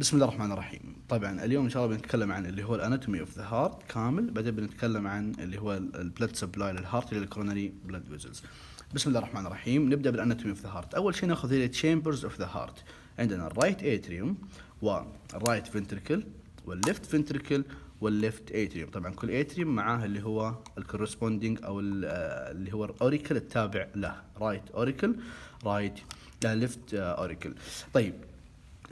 بسم الله الرحمن الرحيم طبعا اليوم ان شاء الله بنتكلم عن اللي هو الاناتومي اوف ذا هارت كامل بعدين بنتكلم عن اللي هو البلد سبلاي للهارت اللي الكورونري بلد فيزلز بسم الله الرحمن الرحيم نبدا بالاناتومي اوف ذا هارت اول شيء ناخذ هي تشامبرز اوف ذا هارت عندنا الرايت اتريوم والرايت فنتركل والليفت فنتركل والليفت اتريوم طبعا كل اتريوم معاه اللي هو الكورسبوندينج او آه، اللي هو الاوريكل التابع له رايت اوريكل رايت ليفت اوريكل طيب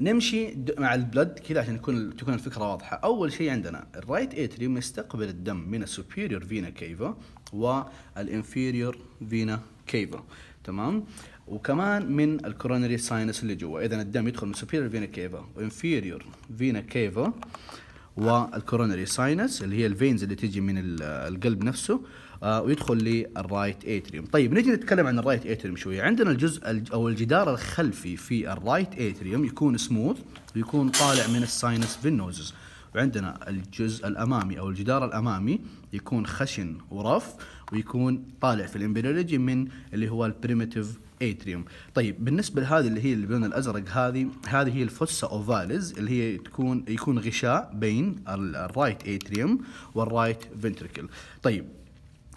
نمشي مع البلد كذا عشان يكون تكون الفكره واضحه اول شيء عندنا الرايت اتريوم يستقبل الدم من السوبيريور فينا كيفا والانفيريور فينا كيفا تمام وكمان من الكورونري ساينس اللي جوا اذا الدم يدخل من سوبيريور فينا كيفا وانفيريور فينا كيفا والكورونري ساينس اللي هي الفينز اللي تيجي من القلب نفسه آه، ويدخل للرايت اتريوم طيب نجي نتكلم عن الرايت اتريوم شويه عندنا الجزء او الجدار الخلفي في الرايت اتريوم يكون سموث ويكون طالع من الساينس فينوزز وعندنا الجزء الامامي او الجدار الامامي يكون خشن ورف ويكون طالع في الامبريولوجي من اللي هو البريمتيف اتريوم طيب بالنسبه لهذه اللي هي اللون الازرق هذه هذه هي الفوسا اوفاليز اللي هي تكون يكون غشاء بين الرايت اتريوم والرايت فنتركل طيب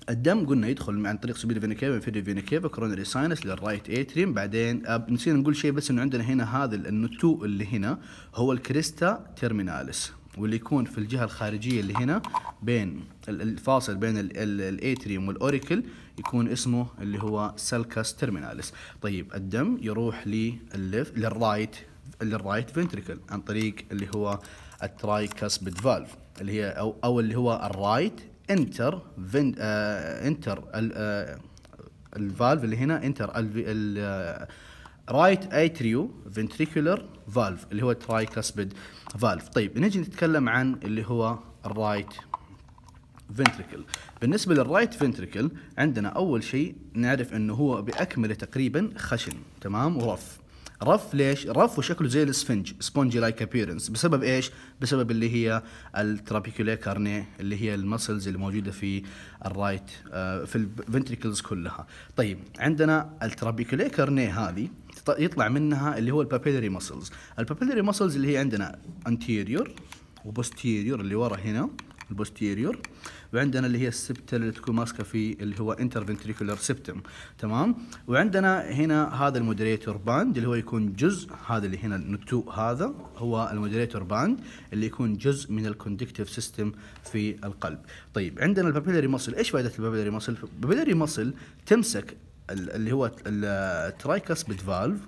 الدم قلنا يدخل عن طريق سبيل فينا كيفا في فينا كيفا كورونري ساينس للرايت اتريم بعدين آه، نسينا نقول شيء بس انه عندنا هنا هذا النتو اللي هنا هو الكريستا تيرميناليس واللي يكون في الجهه الخارجيه اللي هنا بين الفاصل بين الاتريوم والاوريكل يكون اسمه اللي هو سلكاس تيرميناليس طيب الدم يروح للليف للرايت للرايت فنتريكل عن طريق اللي هو الترايكاسبيد فالف اللي هي او او اللي هو الرايت انتر آه انتر آه الفالف اللي هنا انتر رايت اتريو فنتريكولر فالف اللي هو تراي كاسبد فالف طيب نجي نتكلم عن اللي هو الرايت فنتريكل بالنسبة للرايت فنتريكل عندنا أول شيء نعرف أنه هو بأكمله تقريبا خشن تمام ورف رف ليش؟ رف وشكله زي الاسفنج سبونجي لايك ابيرنس بسبب ايش؟ بسبب اللي هي الترابيكولي كارني اللي هي المسلز اللي موجوده في الرايت آه، في الفنتريكلز كلها. طيب عندنا الترابيكولي كارني هذه يطلع منها اللي هو البابيلري مسلز، البابيلري مسلز اللي هي عندنا انتيريور وبوستيريور اللي ورا هنا البوستيريور وعندنا اللي هي السبتة اللي تكون ماسكه في اللي هو انترفنتريكولر سبتم تمام وعندنا هنا هذا المودريتور باند اللي هو يكون جزء هذا اللي هنا النتوء هذا هو المودريتور باند اللي يكون جزء من الكوندكتيف سيستم في القلب طيب عندنا البابيلاري مصل ايش فائده البابيلاري مصل البابيلاري مصل تمسك اللي هو الترايكاسبيد فالف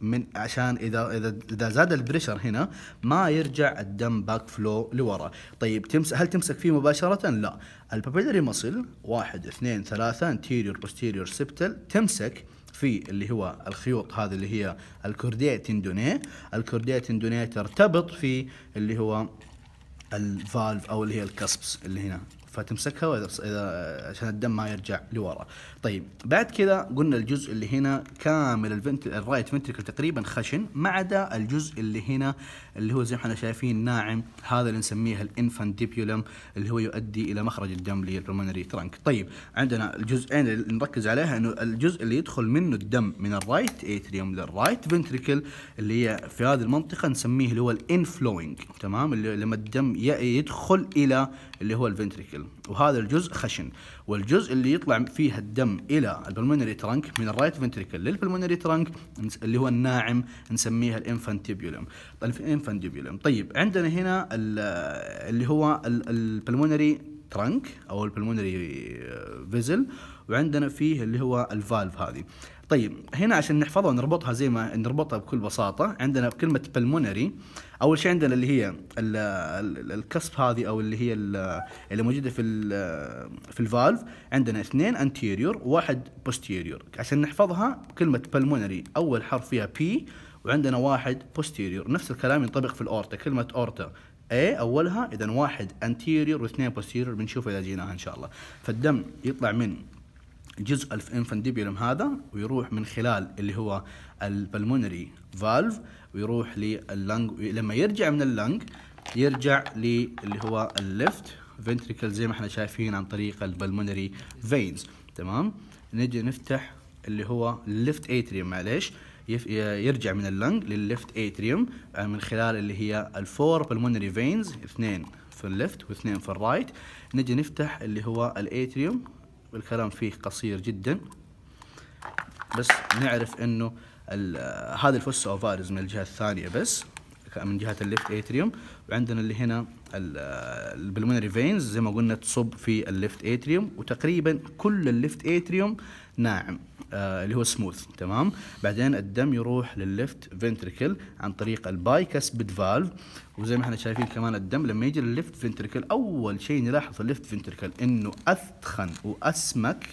من عشان اذا اذا اذا زاد البريشر هنا ما يرجع الدم باك فلو لورا طيب تمس هل تمسك فيه مباشره لا البابيلري مصل واحد اثنين ثلاثه انتيريور بوستيريور سبتل تمسك في اللي هو الخيوط هذه اللي هي الكورديتندونيه تندونيه ترتبط في اللي هو الفالف او اللي هي الكسبس اللي هنا فتمسكها واذا اذا عشان الدم ما يرجع لورا طيب بعد كذا قلنا الجزء اللي هنا كامل الفنت الرايت فنتركل تقريبا خشن ما عدا الجزء اللي هنا اللي هو زي ما احنا شايفين ناعم هذا اللي نسميه الانفانتيبيولم اللي هو يؤدي الى مخرج الدم للرومانري ترانك طيب عندنا الجزئين اللي نركز عليها انه الجزء اللي يدخل منه الدم من الرايت اتريوم للرايت فنتركل اللي هي في هذه المنطقه نسميه اللي هو الانفلوينج تمام اللي لما الدم يدخل الى اللي هو الفنتركل مشكل وهذا الجزء خشن والجزء اللي يطلع فيه الدم الى البلمونري ترنك من الرايت فنتريكل للبلمونري ترنك اللي هو الناعم نسميها الانفانتيبيولم الانفانتيبيولم طيب عندنا هنا اللي هو البلمونري ترنك او البلمونري فيزل وعندنا فيه اللي هو الفالف هذه طيب هنا عشان نحفظها ونربطها زي ما نربطها بكل بساطه عندنا كلمة بلمونري اول شيء عندنا اللي هي الكسب هذه او اللي هي اللي موجوده في في الفالف عندنا اثنين انتيريور وواحد بوستيريور عشان نحفظها كلمه بلمونري اول حرف فيها بي وعندنا واحد بوستيريور نفس الكلام ينطبق في الاورتا كلمه اورتا اي اولها اذا واحد انتيريور واثنين بوستيريور بنشوف اذا جيناها ان شاء الله فالدم يطلع من جزء الانفنديبيولم هذا ويروح من خلال اللي هو البلمونري فالف ويروح لللنج لما يرجع من اللنج يرجع للي هو الليفت فنتريكل زي ما احنا شايفين عن طريق البلمونري فينز تمام نجي نفتح اللي هو الليفت اتريوم معليش يرجع من اللنج للليفت اتريوم آه، من خلال اللي هي الفور بلمونري فينز اثنين في الليفت واثنين في الرايت نجي نفتح اللي هو الاتريوم والكلام فيه قصير جدا بس نعرف انه هذا الفوس اوفاريز من الجهه الثانيه بس من جهه الليفت اتريوم وعندنا اللي هنا البلمونري فينز زي ما قلنا تصب في الليفت اتريوم وتقريبا كل الليفت اتريوم ناعم آه اللي هو سموث تمام بعدين الدم يروح للليفت فنتركل عن طريق الباي كاسبد فالف وزي ما احنا شايفين كمان الدم لما يجي للليفت فنتركل اول شيء نلاحظ الليفت فنتركل انه اثخن واسمك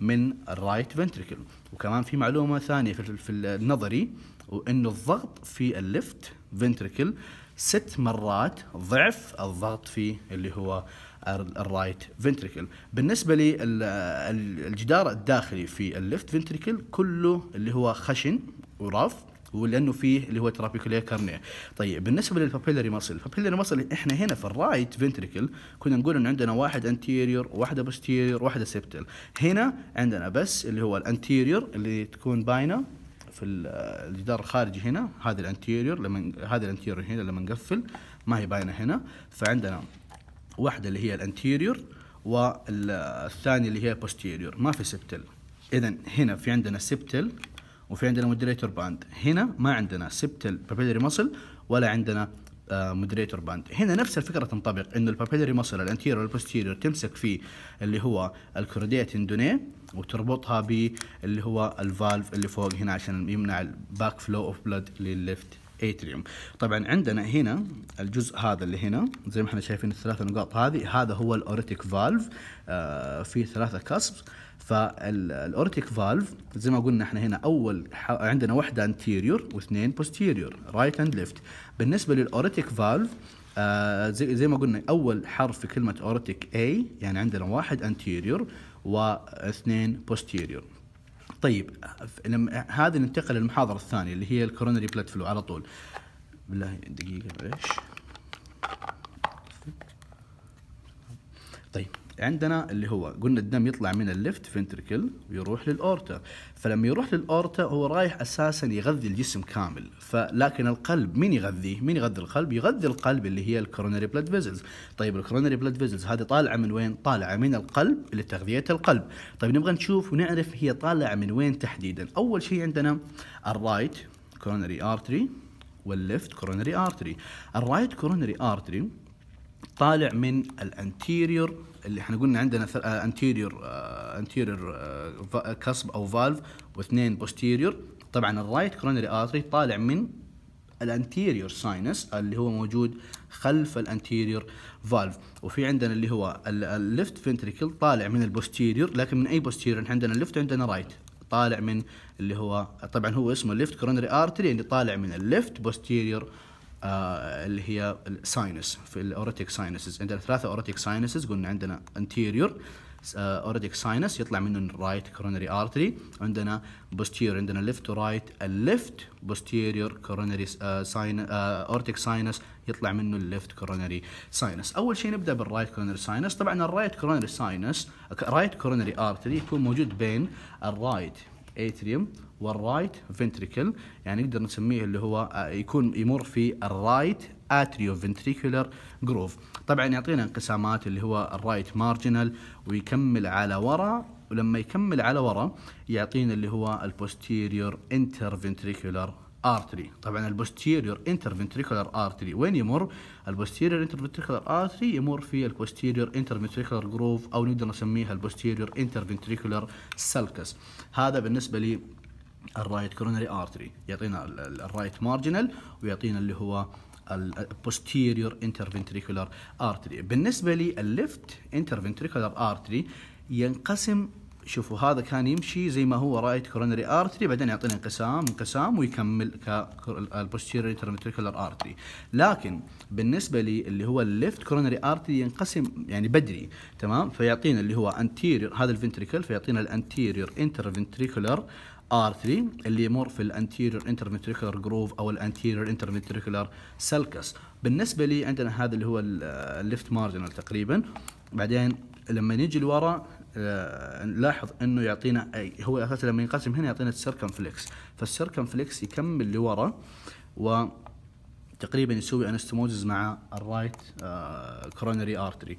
من الرايت فنتركل وكمان في معلومه ثانيه في النظري وانه الضغط في الليفت فنتركل ست مرات ضعف الضغط في اللي هو الرايت فنتريكل بالنسبة للجدار الداخلي في الليفت فنتريكل كله اللي هو خشن ورف ولانه فيه اللي هو ترابيكوليا كارنيه طيب بالنسبه للبابيلاري ماسل البابيلاري ماسل احنا هنا في الرايت فنتريكل كنا نقول ان عندنا واحد انتيريور واحده بوستيريور واحده سيبتل هنا عندنا بس اللي هو الانتيريور اللي تكون باينه في الجدار الخارجي هنا هذه الانتيريور لما هذا الانتيريور هنا لما نقفل ما هي باينه هنا فعندنا واحده اللي هي الانتيريور والثانيه اللي هي بوستيريور ما في سبتل اذا هنا في عندنا سبتل وفي عندنا مودريتور باند هنا ما عندنا سبتل بابيلري ماسل ولا عندنا مودريتور آه، باند هنا نفس الفكره تنطبق انه البابيلري مصل الانتيريور والبوستيريور تمسك في اللي هو الكروديات اندوني وتربطها باللي هو الفالف اللي فوق هنا عشان يمنع الباك فلو اوف بلاد للليفت اتريوم طبعا عندنا هنا الجزء هذا اللي هنا زي ما احنا شايفين الثلاث نقاط هذه هذا هو الاوريتيك فالف آه في ثلاثه كسب فالاورتيك فالف زي ما قلنا احنا هنا اول عندنا واحده انتيريور واثنين بوستيريور رايت اند ليفت بالنسبه للاورتيك فالف آه زي زي ما قلنا اول حرف في كلمه اورتيك اي يعني عندنا واحد انتيريور واثنين بوستيريور طيب لما هذه ننتقل للمحاضره الثانيه اللي هي الكورونري بلاد فلو على طول بالله دقيقه ايش طيب عندنا اللي هو قلنا الدم يطلع من الليفت فنتركل ويروح للاورتا فلما يروح للاورتا هو رايح اساسا يغذي الجسم كامل فلكن القلب مين يغذيه مين يغذي القلب يغذي القلب اللي هي الكورونري بلاد فيزلز طيب الكورونري بلاد فيزلز هذه طالعه من وين طالعه من القلب لتغذيه القلب طيب نبغى نشوف ونعرف هي طالعه من وين تحديدا اول شيء عندنا الرايت كورونري ارتري والليفت كورونري ارتري الرايت كورونري ارتري طالع من الانتيريور اللي احنا قلنا عندنا انتيريور انتيريور كسب او فالف واثنين بوستيريور طبعا الرايت كورونري ارتري طالع من الانتيريور ساينس اللي هو موجود خلف الانتيريور فالف وفي عندنا اللي هو الليفت فنتريكل طالع من البوستيريور لكن من اي بوستيريور احنا عندنا الليفت عندنا رايت طالع من اللي هو طبعا هو اسمه الليفت كورونري ارتري اللي طالع من الليفت بوستيريور آه، اللي هي الساينس في الاورتيك ساينسز عندنا ثلاثه اورتيك ساينسز قلنا عندنا انتيريور اورتيك ساينس يطلع منه الرايت كورونري ارتري عندنا بوستيرير عندنا ليفت تو رايت الليفت بوستيريور كورونري ساين اورتيك ساينس يطلع منه الليفت كورونري ساينس اول شيء نبدا بالرايت كورونري ساينس طبعا الرايت كورونري ساينس رايت كورونري ارتري يكون موجود بين الرايت اتريوم والرايت فنتريكل يعني نقدر نسميه اللي هو آه، يكون يمر في الرايت اتريو فنتريكولر جروف طبعا يعطينا انقسامات اللي هو الرايت مارجنال ويكمل على وراء ولما يكمل على وراء يعطينا اللي هو البوستيريور انتر فنتريكولر ارتري طبعا البوستيريور انترفنتريكولار ارتري وين يمر البوستيريور انترفنتريكولار ارتري يمر في البوستيريور انترفنتريكولار جروف او نقدر نسميها البوستيريور انترفنتريكولار سلكس هذا بالنسبه لي الرايت كورونري ارتري يعطينا الرايت مارجنال ويعطينا اللي هو البوستيريور انترفنتريكولار ارتري بالنسبه لي الليفت انترفنتريكولار ارتري ينقسم شوفوا هذا كان يمشي زي ما هو رايت كورونري ارتري بعدين يعطينا انقسام انقسام ويكمل كالبوستيريور انترميتريكولار ارتري لكن بالنسبه لي اللي هو الليفت كورونري ارتري ينقسم يعني بدري تمام فيعطينا اللي هو انتيريور هذا الفنتريكل فيعطينا الانتيريور انتر r ارتري اللي يمر في الانتيريور انترميتريكولار جروف او الانتيريور انترميتريكولار سلكس بالنسبه لي عندنا هذا اللي هو الليفت مارجنال تقريبا بعدين لما نيجي لورا آه، نلاحظ انه يعطينا أي هو اساسا لما ينقسم هنا يعطينا السيركمفلكس فالسيركمفلكس يكمل لورا و تقريبا يسوي انستموزز مع الرايت كورونري ارتري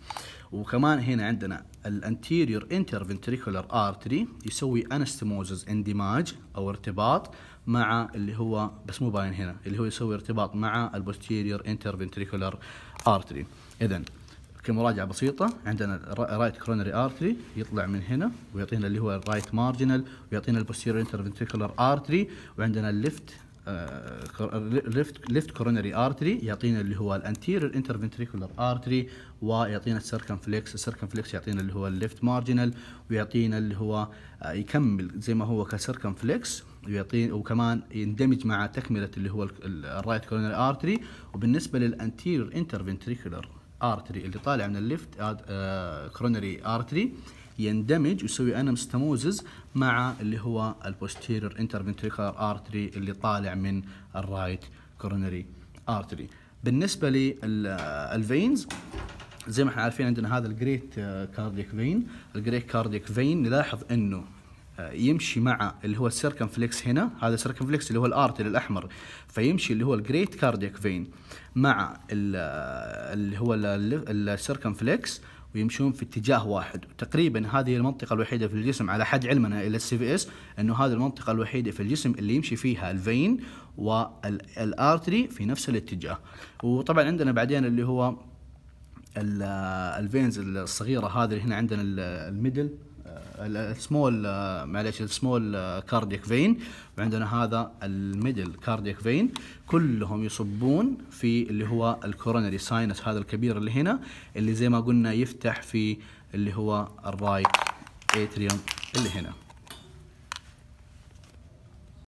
وكمان هنا عندنا الانتيريور انتر فنتريكولار ارتري يسوي انستموزز اندماج او ارتباط مع اللي هو بس مو باين هنا اللي هو يسوي ارتباط مع البوستيريور انتر فنتريكولار ارتري اذا كمراجعه بسيطه عندنا رايت كورونري ارتري يطلع من هنا ويعطينا اللي هو الرايت مارجنال ويعطينا البوستيريور انترفنتريكولار ارتري وعندنا الليفت ليفت ليفت كورونري ارتري يعطينا اللي هو انتر انترفنتريكولار ارتري ويعطينا السيركمفلكس السيركمفلكس يعطينا اللي هو الليفت مارجنال ويعطينا اللي هو آه، يكمل زي ما هو كسيركمفلكس ويعطينا وكمان يندمج مع تكمله اللي هو الرايت كورونري ارتري وبالنسبه انتر انترفنتريكولار ارتري اللي طالع من الليفت كرونري آه، ارتري يندمج ويسوي انمستموزز مع اللي هو البوستيرير انترفنتريكولار ارتري اللي طالع من الرايت كرونري ارتري بالنسبه للفينز آه، زي ما احنا عارفين عندنا هذا الجريت كاردييك فين الجريت كاردييك فين نلاحظ انه يمشي مع اللي هو السيركمفلكس هنا هذا السيركمفلكس اللي هو الارتل الاحمر فيمشي اللي هو الجريت كاردياك فين مع اللي هو السيركمفلكس ويمشون في اتجاه واحد تقريبا هذه المنطقة الوحيدة في الجسم على حد علمنا إلى السي في اس أنه هذه المنطقة الوحيدة في الجسم اللي يمشي فيها الفين والارتري في نفس الاتجاه وطبعا عندنا بعدين اللي هو الفينز الصغيرة هذه اللي هنا عندنا الميدل السمول معلش السمول كاردييك فين وعندنا هذا الميدل كاردييك فين كلهم يصبون في اللي هو الكورونري ساينس هذا الكبير اللي هنا اللي زي ما قلنا يفتح في اللي هو الرايت اتريوم اللي هنا